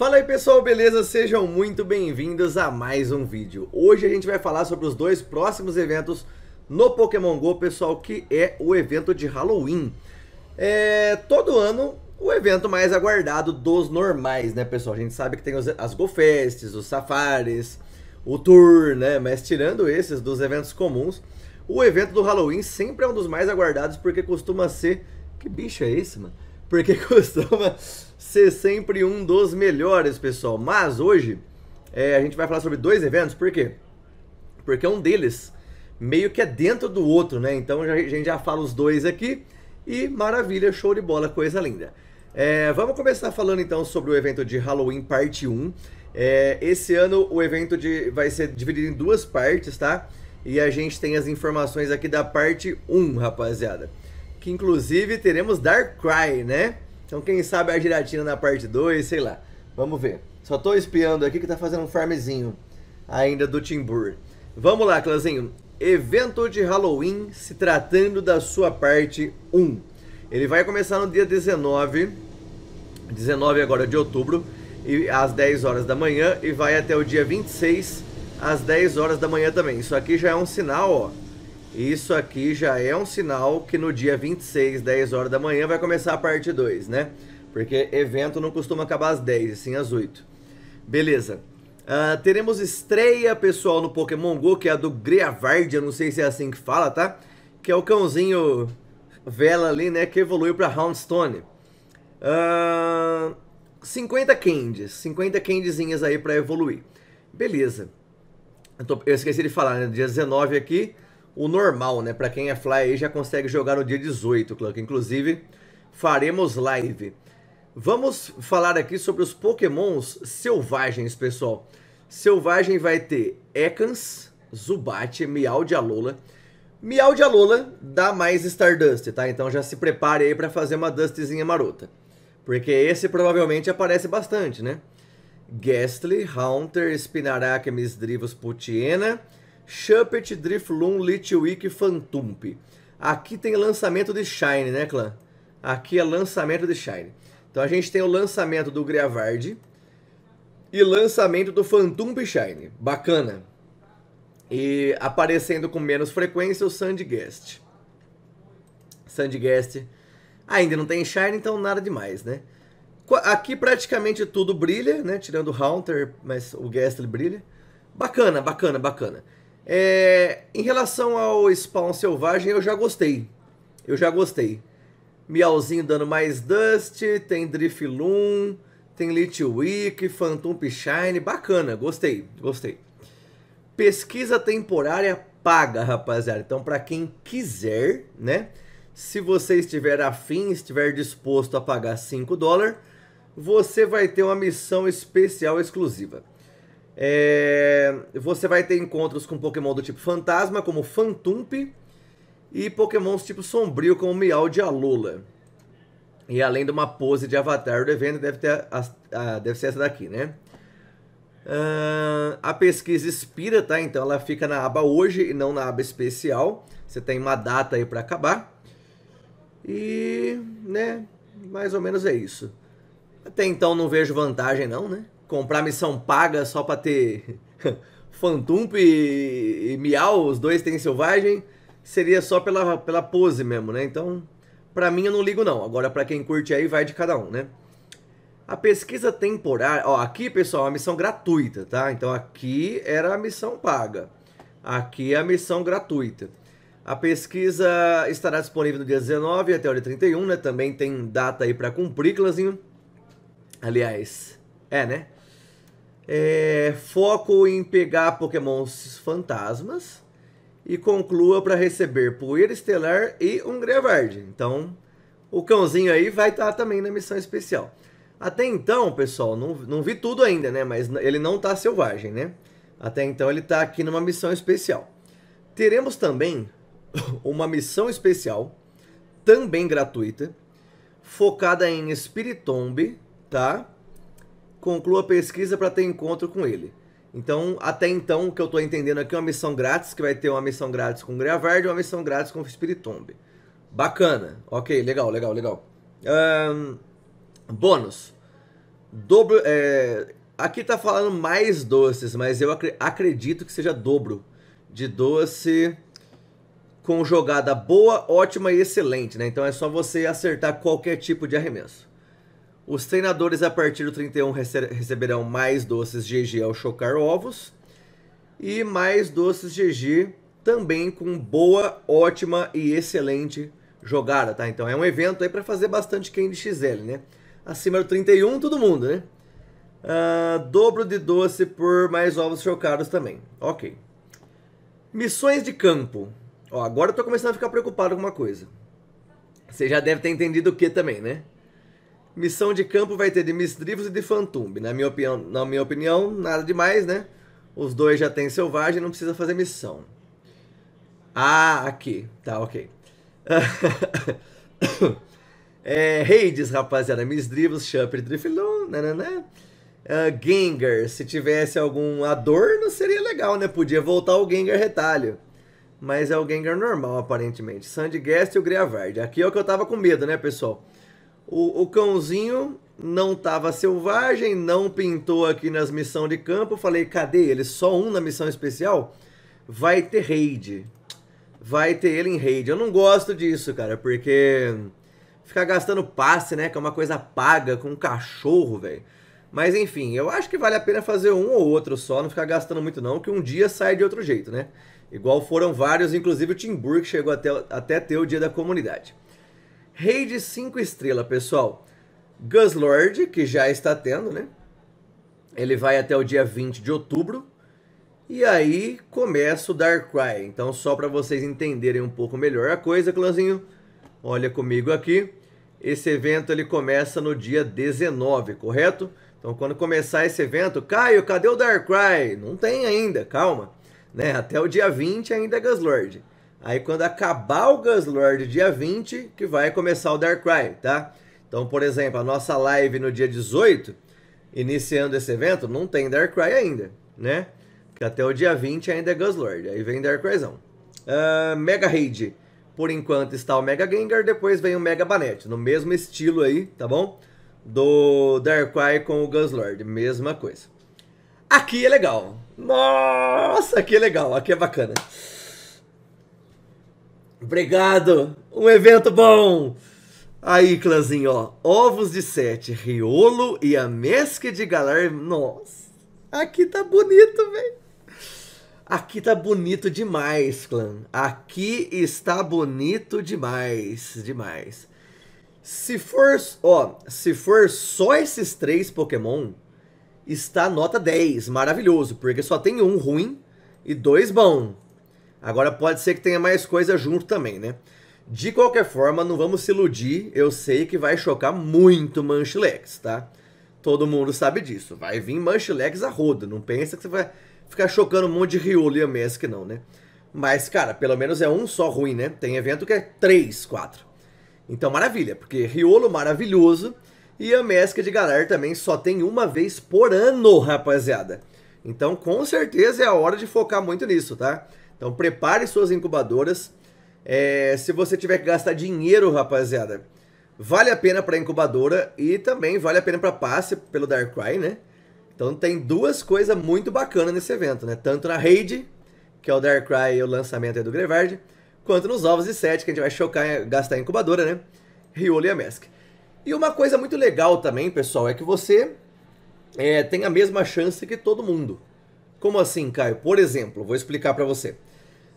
Fala aí pessoal, beleza? Sejam muito bem-vindos a mais um vídeo. Hoje a gente vai falar sobre os dois próximos eventos no Pokémon GO, pessoal, que é o evento de Halloween. É, todo ano o evento mais aguardado dos normais, né, pessoal? A gente sabe que tem os, as Fests, os Safaris, o Tour, né? Mas tirando esses dos eventos comuns, o evento do Halloween sempre é um dos mais aguardados porque costuma ser... Que bicho é esse, mano? Porque costuma ser sempre um dos melhores, pessoal. Mas hoje é, a gente vai falar sobre dois eventos, por quê? Porque um deles meio que é dentro do outro, né? Então a gente já fala os dois aqui e maravilha, show de bola, coisa linda. É, vamos começar falando então sobre o evento de Halloween parte 1. É, esse ano o evento de, vai ser dividido em duas partes, tá? E a gente tem as informações aqui da parte 1, rapaziada. Que inclusive teremos Darkrai, né? Então quem sabe a giratina na parte 2, sei lá. Vamos ver. Só tô espiando aqui que tá fazendo um farmzinho ainda do Timbur. Vamos lá, clãzinho. Evento de Halloween se tratando da sua parte 1. Ele vai começar no dia 19, 19 agora de outubro, e às 10 horas da manhã e vai até o dia 26 às 10 horas da manhã também. Isso aqui já é um sinal, ó, isso aqui já é um sinal que no dia 26, 10 horas da manhã, vai começar a parte 2, né? Porque evento não costuma acabar às 10, sim às 8. Beleza. Uh, teremos estreia, pessoal, no Pokémon GO, que é a do Greavard, eu não sei se é assim que fala, tá? Que é o cãozinho vela ali, né, que evoluiu pra Houndstone. Uh, ah, 50 candies, 50 candyzinhas aí pra evoluir. Beleza. Eu, tô, eu esqueci de falar, né, dia 19 aqui, o normal, né? Para quem é fly aí já consegue jogar no dia 18, Clank. Inclusive, faremos live. Vamos falar aqui sobre os pokémons selvagens, pessoal. Selvagem vai ter Ekans, Zubat, miau de Alola. de Alola dá mais Stardust, tá? Então já se prepare aí para fazer uma Dustzinha marota. Porque esse provavelmente aparece bastante, né? Ghastly, Haunter, Spinarak, Misdrivus, Putiena... Shuppet, Drifloon, Litwick e Fantump. Aqui tem lançamento de Shine, né, clã? Aqui é lançamento de Shine. Então a gente tem o lançamento do Greavard e lançamento do Phantom Shine. Bacana. E aparecendo com menos frequência o Sandguest. Sandguest ainda não tem Shine, então nada demais, né? Aqui praticamente tudo brilha, né? Tirando o Haunter, mas o Guest brilha. Bacana, bacana, bacana. É, em relação ao spawn selvagem, eu já gostei. Eu já gostei. Miauzinho dando mais Dust, tem Drifloon, tem Litwick, Phantom Shine, bacana, gostei, gostei. Pesquisa temporária paga, rapaziada. Então, para quem quiser, né? Se você estiver afim, estiver disposto a pagar 5 dólares, você vai ter uma missão especial exclusiva. É, você vai ter encontros com Pokémon do tipo fantasma, como Fantump, e Pokémons tipo sombrio, como Miau de Alula. E além de uma pose de avatar do evento, deve, ter a, a, deve ser essa daqui, né? Uh, a pesquisa expira, tá? Então ela fica na aba hoje e não na aba especial. Você tem uma data aí para acabar. E, né, mais ou menos é isso. Até então não vejo vantagem não, né? comprar missão paga só pra ter Fantump e, e Miau, os dois têm selvagem, seria só pela, pela pose mesmo, né? Então, pra mim eu não ligo não. Agora, pra quem curte aí, vai de cada um, né? A pesquisa temporária, ó, aqui pessoal, é uma missão gratuita, tá? Então aqui era a missão paga. Aqui é a missão gratuita. A pesquisa estará disponível no dia 19 até o dia 31, né? Também tem data aí para cumprir, Clazinho. Aliás, é, né? é, foco em pegar pokémons fantasmas e conclua para receber Poeira Estelar e um Grevard. Então, o cãozinho aí vai estar tá também na missão especial. Até então, pessoal, não, não vi tudo ainda, né? Mas ele não está selvagem, né? Até então ele está aqui numa missão especial. Teremos também uma missão especial, também gratuita, focada em Spiritomb, tá? conclua a pesquisa para ter encontro com ele. Então, até então, o que eu estou entendendo aqui é uma missão grátis, que vai ter uma missão grátis com Greavard e uma missão grátis com Spiritomb. Bacana. Ok, legal, legal, legal. Um, bônus. Dobro. É, aqui tá falando mais doces, mas eu ac acredito que seja dobro de doce com jogada boa, ótima e excelente, né? Então é só você acertar qualquer tipo de arremesso. Os treinadores a partir do 31 receberão mais doces GG ao chocar ovos e mais doces GG também com boa, ótima e excelente jogada, tá? Então é um evento aí para fazer bastante Candy XL, né? Acima do 31, todo mundo, né? Uh, dobro de doce por mais ovos chocados também. Ok. Missões de campo. Ó, agora eu tô começando a ficar preocupado com uma coisa. Você já deve ter entendido o que também, né? Missão de campo vai ter de Drivos e de Fantumb. Na minha opinião, na minha opinião nada demais, né? Os dois já têm selvagem, não precisa fazer missão. Ah, aqui. Tá, ok. é, Hades, rapaziada. Misdrivus, Shupper, Drifilon, nananã. Uh, Gengar, se tivesse algum adorno, seria legal, né? Podia voltar o Gengar retalho. Mas é o Gengar normal, aparentemente. Guest e o Greavard. Aqui é o que eu tava com medo, né, pessoal? O, o cãozinho não estava selvagem, não pintou aqui nas missões de campo. Falei, cadê ele? Só um na missão especial? Vai ter raid. Vai ter ele em raid. Eu não gosto disso, cara, porque ficar gastando passe, né? Que é uma coisa paga com um cachorro, velho. Mas enfim, eu acho que vale a pena fazer um ou outro só, não ficar gastando muito não, que um dia sai de outro jeito, né? Igual foram vários, inclusive o Tim Burke chegou até, até ter o dia da comunidade. Rei de 5 estrelas, pessoal. Gus Lord, que já está tendo, né? Ele vai até o dia 20 de outubro. E aí começa o Darkrai. Então, só para vocês entenderem um pouco melhor a coisa, clãzinho, olha comigo aqui. Esse evento ele começa no dia 19, correto? Então, quando começar esse evento, Caio, cadê o Darkrai? Não tem ainda, calma. Né? Até o dia 20 ainda é Gaslord. Aí quando acabar o Gunslord dia 20, que vai começar o Darkrai, tá? Então, por exemplo, a nossa live no dia 18, iniciando esse evento, não tem Darkrai ainda, né? Que até o dia 20 ainda é Gunslord, aí vem Darkraizão. Uh, ah, Mega Raid, por enquanto está o Mega Gengar, depois vem o Mega Banette, no mesmo estilo aí, tá bom? Do Darkrai com o Gunslord, mesma coisa. Aqui é legal. Nossa, aqui é legal, aqui é bacana. Obrigado! Um evento bom! Aí, clãzinho, ó. Ovos de sete, riolo e a mesca de galar. Nossa, aqui tá bonito, velho. Aqui tá bonito demais, clã. Aqui está bonito demais, demais. Se for, ó, se for só esses três Pokémon, está nota 10, maravilhoso, porque só tem um ruim e dois bons. Agora pode ser que tenha mais coisa junto também, né? De qualquer forma, não vamos se iludir, eu sei que vai chocar muito Manchilex, tá? Todo mundo sabe disso, vai vir Manchilex a roda, não pensa que você vai ficar chocando um monte de Riolo e Amesc não, né? Mas, cara, pelo menos é um só ruim, né? Tem evento que é 3, 4. Então, maravilha, porque Riolo maravilhoso e Amesc de galera também só tem uma vez por ano, rapaziada. Então, com certeza é a hora de focar muito nisso, tá? Então prepare suas incubadoras. É, se você tiver que gastar dinheiro, rapaziada, vale a pena para incubadora e também vale a pena para passe pelo Darkrai, né? Então tem duas coisas muito bacanas nesse evento, né? Tanto na raid, que é o Darkrai e o lançamento do Grevard, quanto nos ovos de sete que a gente vai chocar, gastar em incubadora, né? Riolo e a Mask. E uma coisa muito legal também, pessoal, é que você é, tem a mesma chance que todo mundo. Como assim, Caio? Por exemplo, vou explicar para você.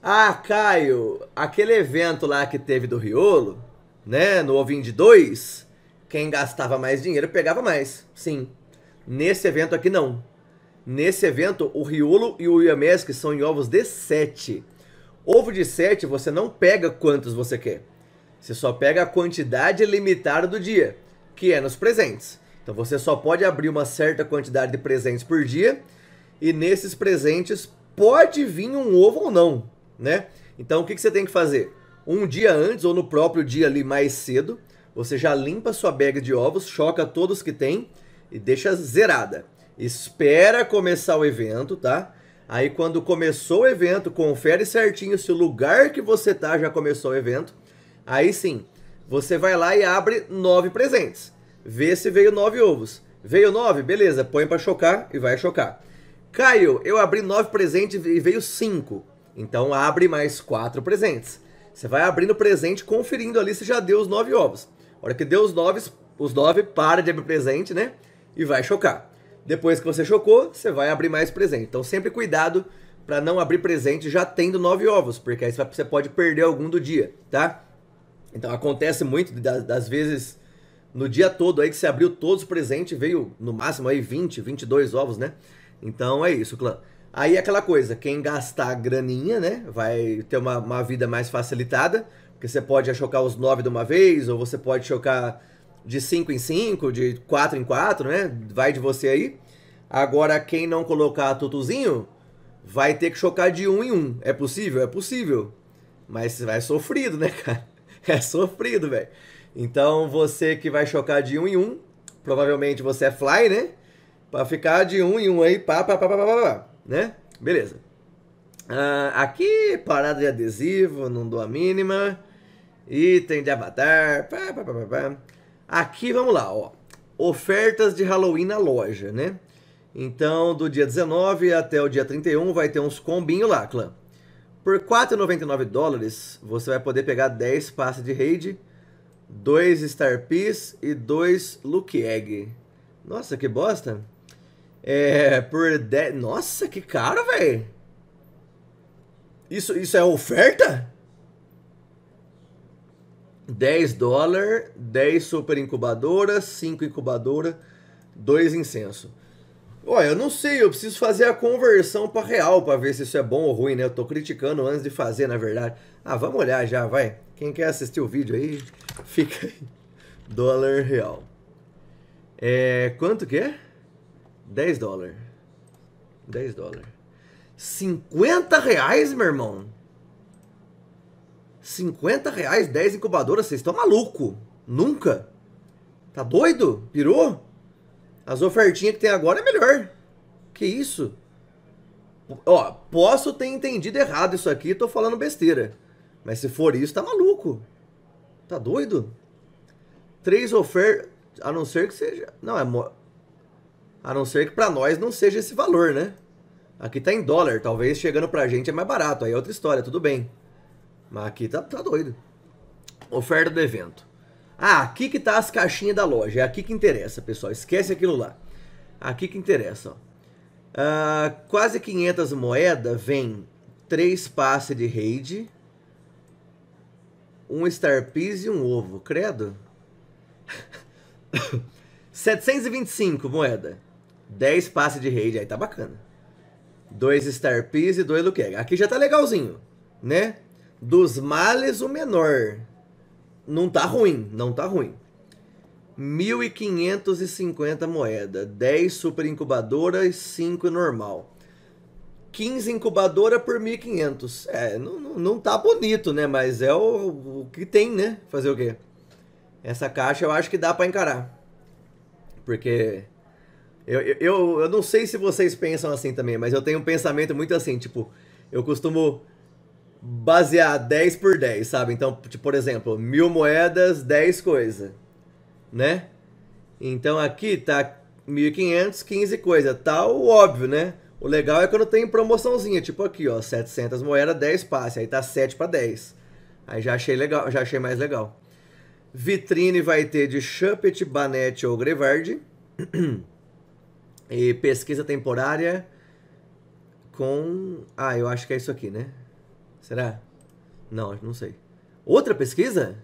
Ah, Caio, aquele evento lá que teve do Riolo, né? No Ovinho de 2, quem gastava mais dinheiro pegava mais. Sim. Nesse evento aqui, não. Nesse evento, o Riolo e o Iamesk são em ovos de 7. Ovo de 7, você não pega quantos você quer. Você só pega a quantidade limitada do dia, que é nos presentes. Então você só pode abrir uma certa quantidade de presentes por dia. E nesses presentes pode vir um ovo ou não né? Então o que, que você tem que fazer? Um dia antes ou no próprio dia ali mais cedo, você já limpa sua bag de ovos, choca todos que tem e deixa zerada. Espera começar o evento, tá? Aí quando começou o evento, confere certinho se o lugar que você tá já começou o evento. Aí sim, você vai lá e abre nove presentes. Vê se veio nove ovos. Veio nove? Beleza, põe para chocar e vai chocar. Caio, eu abri nove presentes e veio cinco. Então abre mais quatro presentes. Você vai abrindo o presente, conferindo ali se já deu os nove ovos. A hora que deu os nove, os nove, para de abrir presente, né? E vai chocar. Depois que você chocou, você vai abrir mais presente. Então sempre cuidado para não abrir presente já tendo nove ovos, porque aí você pode perder algum do dia, tá? Então acontece muito das, das vezes no dia todo aí que você abriu todos os presentes, veio no máximo aí 20, 22 ovos, né? Então é isso, clã. Aí é aquela coisa, quem gastar graninha, né, vai ter uma, uma vida mais facilitada, porque você pode chocar os nove de uma vez, ou você pode chocar de cinco em cinco, de quatro em quatro, né, vai de você aí. Agora, quem não colocar tutuzinho, vai ter que chocar de um em um. É possível? É possível. Mas é sofrido, né, cara? É sofrido, velho. Então, você que vai chocar de um em um, provavelmente você é fly, né? Pra ficar de um em um aí, pá, pá, pá, pá, pá, pá né? Beleza. Uh, aqui, parada de adesivo, não dou a mínima. Item de avatar. Pá, pá, pá, aqui, vamos lá, ó. Ofertas de Halloween na loja, né? Então, do dia 19 até o dia 31 vai ter uns combinhos lá, clã. Por 4,99 dólares, você vai poder pegar 10 passes de raid, 2 Star Piece e 2 Luke Egg. Nossa, que bosta! É, por 10. Nossa, que caro, velho. Isso, isso é oferta? 10 dólar, 10 super incubadoras, 5 incubadora, 2 incenso. Olha, eu não sei, eu preciso fazer a conversão para real para ver se isso é bom ou ruim, né? Eu tô criticando antes de fazer, na verdade. Ah, vamos olhar já, vai. Quem quer assistir o vídeo aí, fica aí. Dólar real. É, quanto que é? 10 dólares. 10 dólares. 50 reais, meu irmão? 50 reais, 10 incubadoras? Vocês estão maluco? Nunca? Tá doido? Pirou? As ofertinhas que tem agora é melhor. Que isso? Ó, posso ter entendido errado isso aqui, tô falando besteira. Mas se for isso, tá maluco. Tá doido? Três ofertas. A não ser que seja. Não, é. Mo... A não ser que para nós não seja esse valor, né? Aqui tá em dólar, talvez chegando pra gente é mais barato, aí é outra história, tudo bem. Mas aqui tá, tá doido. Oferta do evento. Ah, aqui que tá as caixinhas da loja, é aqui que interessa, pessoal, esquece aquilo lá. Aqui que interessa, ó. Ah, quase 500 moedas vem 3 passes de raid, um Star Piece e um ovo, credo. 725 moeda. 10 passes de raid, aí tá bacana. 2 Star Piece e 2 Luke Aqui já tá legalzinho, né? Dos males, o menor. Não tá ruim, não tá ruim. 1.550 moeda, 10 super incubadora e 5 normal. 15 incubadora por 1.500. É, não, não, não, tá bonito, né? Mas é o, o que tem, né? Fazer o quê? Essa caixa eu acho que dá para encarar. Porque eu, eu, eu não sei se vocês pensam assim também, mas eu tenho um pensamento muito assim, tipo, eu costumo basear 10 por 10, sabe? Então, tipo, por exemplo, mil moedas, 10 coisas, né? Então aqui tá 1.500, 15 coisa, tá o óbvio, né? O legal é quando tem promoçãozinha, tipo aqui, ó, 700 moedas, 10 passe, aí tá 7 para 10. Aí já achei legal, já achei mais legal. Vitrine vai ter de Chupet, Banete ou Grevard. E pesquisa temporária com. Ah, eu acho que é isso aqui, né? Será? Não, não sei. Outra pesquisa?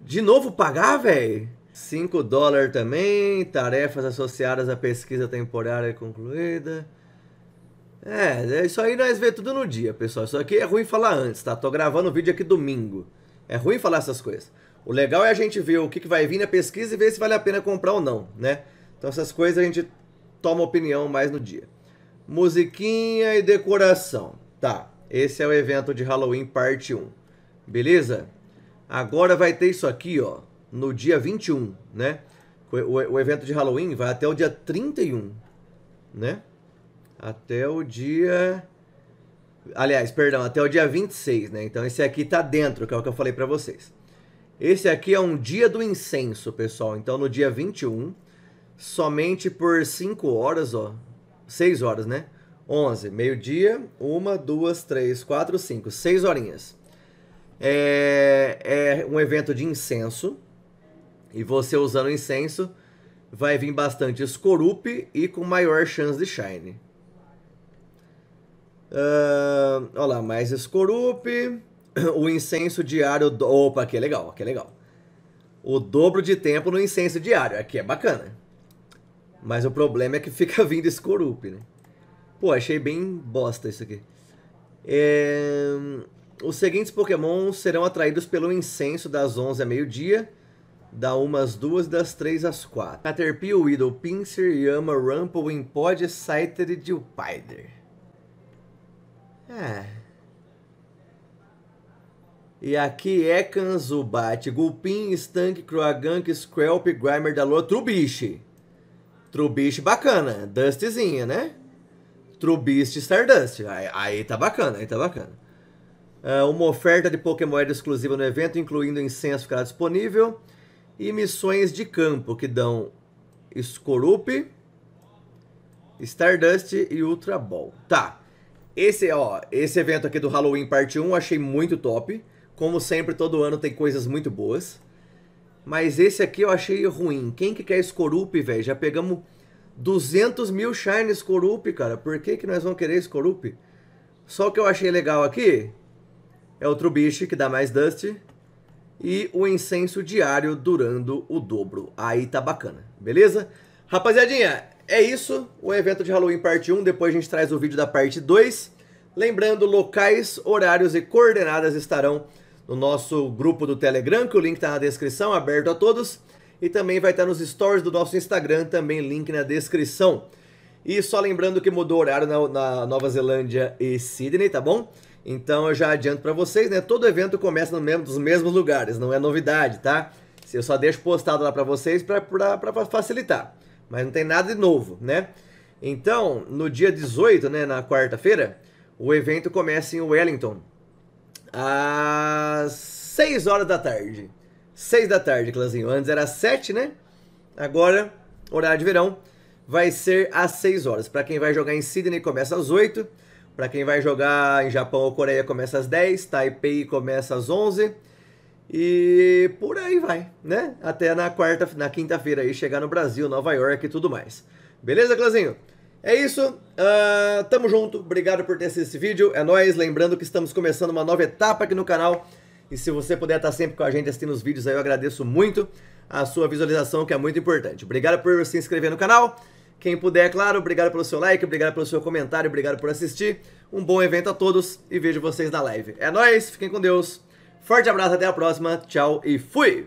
De novo pagar, velho? 5 dólares também, tarefas associadas à pesquisa temporária concluída. É, é isso aí nós vemos tudo no dia, pessoal. Isso aqui é ruim falar antes, tá? Tô gravando o vídeo aqui domingo. É ruim falar essas coisas. O legal é a gente ver o que, que vai vir na pesquisa e ver se vale a pena comprar ou não, né? Então essas coisas a gente toma opinião mais no dia. Musiquinha e decoração. Tá, esse é o evento de Halloween parte 1. Beleza? Agora vai ter isso aqui, ó, no dia 21, né? O, o, o evento de Halloween vai até o dia 31, né? Até o dia Aliás, perdão, até o dia 26, né? Então esse aqui tá dentro, que é o que eu falei para vocês. Esse aqui é um dia do incenso, pessoal. Então no dia 21 somente por 5 horas, ó. 6 horas, né? 11, meio-dia, 1, 2, 3, 4, 5, 6 horinhas. É, é um evento de incenso. E você usando incenso, vai vir bastante Scorupe e com maior chance de Shine. Uh, olha lá, mais Scorupe. O incenso diário. Do... Opa, aqui é legal, aqui é legal. O dobro de tempo no incenso diário. Aqui é bacana. Mas o problema é que fica vindo esse Corupe, né? Pô, achei bem bosta isso aqui. É... Os seguintes Pokémon serão atraídos pelo incenso das 11 a meio-dia, da 1 às 2 das 3 às 4. Caterpie, Weedle, Pinsir, Yama, Rumple, Wimpod, Scyther e Dilpider. É. E aqui é Zubat, Gulpin, Stank, Croagunk, Screlp, Grimer da Lua, Trubiche. Trubist bacana, Dustzinha, né? Trubist Stardust, aí, aí, tá bacana, aí tá bacana. Uh, uma oferta de Pokémon exclusiva no evento, incluindo incenso ficará disponível. E missões de campo que dão Scorup, Stardust e Ultra Ball. Tá. Esse, ó, esse evento aqui do Halloween Parte 1 eu achei muito top. Como sempre, todo ano tem coisas muito boas. Mas esse aqui eu achei ruim. Quem que quer Scorup, velho? Já pegamos 200 mil Shine Scorup, cara. Por que que nós vamos querer Scorup? Só o que eu achei legal aqui é o Trubish, que dá mais Dust. E o incenso diário durando o dobro. Aí tá bacana, beleza? Rapaziadinha, é isso. O evento de Halloween parte 1. Depois a gente traz o vídeo da parte 2. Lembrando, locais, horários e coordenadas estarão no nosso grupo do Telegram, que o link está na descrição, aberto a todos. E também vai estar tá nos stories do nosso Instagram, também link na descrição. E só lembrando que mudou o horário na, na Nova Zelândia e Sydney, tá bom? Então eu já adianto para vocês, né? Todo evento começa no mesmo, nos mesmos lugares, não é novidade, tá? Eu só deixo postado lá para vocês para facilitar. Mas não tem nada de novo, né? Então, no dia 18, né, na quarta-feira, o evento começa em Wellington, às 6 horas da tarde. 6 da tarde, Clanzinho. Antes era 7, né? Agora, horário de verão, vai ser às 6 horas. Para quem vai jogar em Sydney, começa às 8. Para quem vai jogar em Japão ou Coreia, começa às 10. Taipei começa às 11. E por aí vai, né? Até na quarta, na quinta-feira aí chegar no Brasil, Nova York e tudo mais. Beleza, Clanzinho? É isso, uh, tamo junto, obrigado por ter assistido esse vídeo, é nóis, lembrando que estamos começando uma nova etapa aqui no canal, e se você puder estar sempre com a gente assistindo os vídeos aí, eu agradeço muito a sua visualização, que é muito importante. Obrigado por se inscrever no canal, quem puder, é claro, obrigado pelo seu like, obrigado pelo seu comentário, obrigado por assistir, um bom evento a todos, e vejo vocês na live. É nóis, fiquem com Deus, forte abraço, até a próxima, tchau e fui!